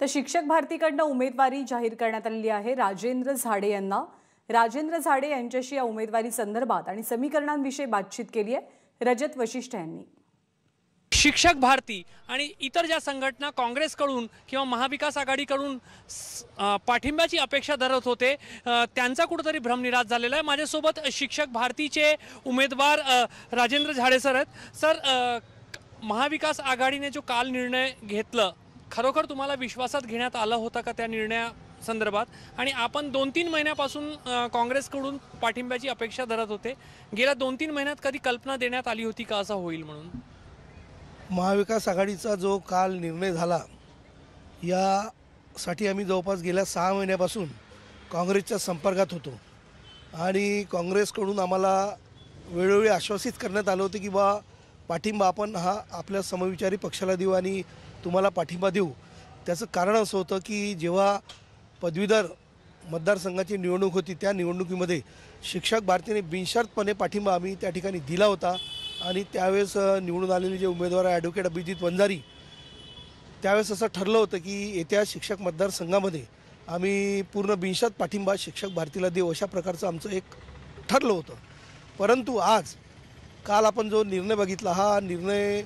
तर शिक्षक भारतीकडनं उमेदवारी जाहीर करण्यात आलेली आहे राजेंद्र झाडे यांना राजेंद्र झाडे यांच्याशी या उमेदवारी संदर्भात आणि समीकरणांविषयी बातचीत केली आहे रजत वशिष्ठ यांनी शिक्षक भारती आणि इतर ज्या संघटना काँग्रेसकडून किंवा महाविकास आघाडीकडून पाठिंब्याची अपेक्षा धरत होते त्यांचा कुठंतरी भ्रमनिराश झालेला आहे माझ्यासोबत शिक्षक भारतीचे उमेदवार राजेंद्र झाडे सर आहेत सर महाविकास आघाडीने जो काल निर्णय घेतलं खरोखर तुम्हाला विश्वासात घेण्यात आलं होतं का त्या निर्णयासंदर्भात आणि आपण दोन तीन महिन्यापासून काँग्रेसकडून पाठिंब्याची अपेक्षा धरत होते गेल्या दोन तीन महिन्यात कधी कल्पना देण्यात आली होती का असं होईल म्हणून महाविकास आघाडीचा जो काल निर्णय झाला यासाठी आम्ही जवळपास गेल्या सहा महिन्यापासून काँग्रेसच्या संपर्कात होतो आणि काँग्रेसकडून आम्हाला वेळोवेळी आश्वासित करण्यात आलं होतं की बा पाठिंबा आपण हा आपल्या समविचारी पक्षाला देऊ आणि तुम्हाला पाठिंबा देऊ त्याचं कारण असं होतं की जेव्हा पदवीधर मतदारसंघाची निवडणूक होती त्या निवडणुकीमध्ये शिक्षक भारतीने बिनशर्तपणे पाठिंबा आम्ही त्या ठिकाणी दिला होता आणि त्यावेळेस निवडून आलेले जे उमेदवार आहे ॲडव्होकेट अभिजित वंजारी त्यावेळेस असं ठरलं होतं की येत्या शिक्षक मतदारसंघामध्ये आम्ही पूर्ण बिनशर्त पाठिंबा शिक्षक भारतीला देऊ अशा प्रकारचं आमचं एक ठरलं होतं परंतु आज काल आपण जो निर्णय बघितला हा निर्णय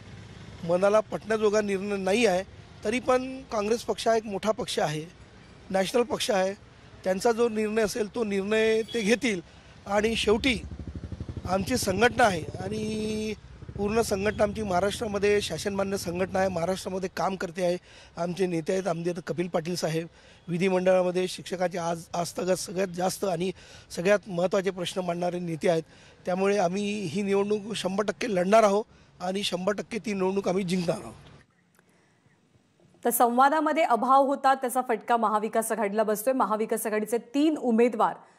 मनाला पटण्याजोगा निर्णय नाही आहे तरी पण काँग्रेस पक्ष हा एक मोठा पक्ष आहे नॅशनल पक्ष आहे त्यांचा जो निर्णय असेल तो निर्णय ते घेतील आणि शेवटी आमची संघटना आहे आणि पूर्ण संघटना आमची महाराष्ट्रामध्ये शासनमान्य संघटना आहे महाराष्ट्रामध्ये काम करते आहे आमचे नेते आहेत आमचे कपिल पाटील साहेब विधिमंडळामध्ये शिक्षकाचे आज सगळ्यात जास्त आणि सगळ्यात महत्त्वाचे प्रश्न मांडणारे नेते आहेत त्यामुळे आम्ही ही निवडणूक शंभर टक्के लढणार आहोत आणि शंभर टक्के ती निवडणूक आम्ही जिंकणार आहोत तर संवादामध्ये अभाव होता त्याचा फटका महाविकास आघाडीला बसतोय महाविकास आघाडीचे तीन उमेदवार